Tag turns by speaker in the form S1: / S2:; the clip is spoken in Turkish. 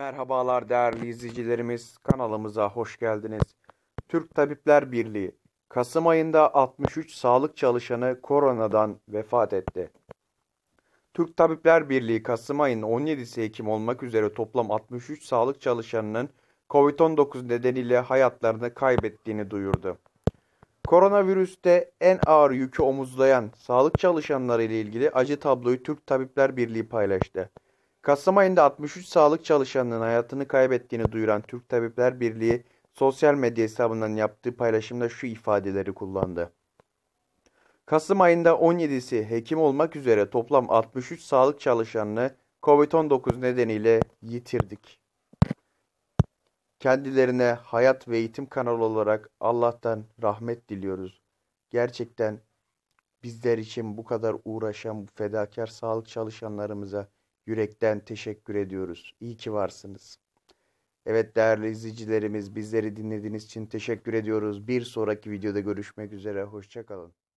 S1: Merhabalar değerli izleyicilerimiz, kanalımıza hoş geldiniz. Türk Tabipler Birliği, Kasım ayında 63 sağlık çalışanı koronadan vefat etti. Türk Tabipler Birliği Kasım ayının 17'si Ekim olmak üzere toplam 63 sağlık çalışanının COVID-19 nedeniyle hayatlarını kaybettiğini duyurdu. Koronavirüste en ağır yükü omuzlayan sağlık çalışanları ile ilgili acı tabloyu Türk Tabipler Birliği paylaştı. Kasım ayında 63 sağlık çalışanının hayatını kaybettiğini duyuran Türk Tabipler Birliği sosyal medya hesabından yaptığı paylaşımda şu ifadeleri kullandı. Kasım ayında 17'si hekim olmak üzere toplam 63 sağlık çalışanını COVID-19 nedeniyle yitirdik. Kendilerine hayat ve eğitim kanalı olarak Allah'tan rahmet diliyoruz. Gerçekten bizler için bu kadar uğraşan bu fedakar sağlık çalışanlarımıza yürekten teşekkür ediyoruz. İyi ki
S2: varsınız. Evet değerli izleyicilerimiz bizleri dinlediğiniz için teşekkür ediyoruz. Bir sonraki videoda görüşmek üzere. Hoşçakalın.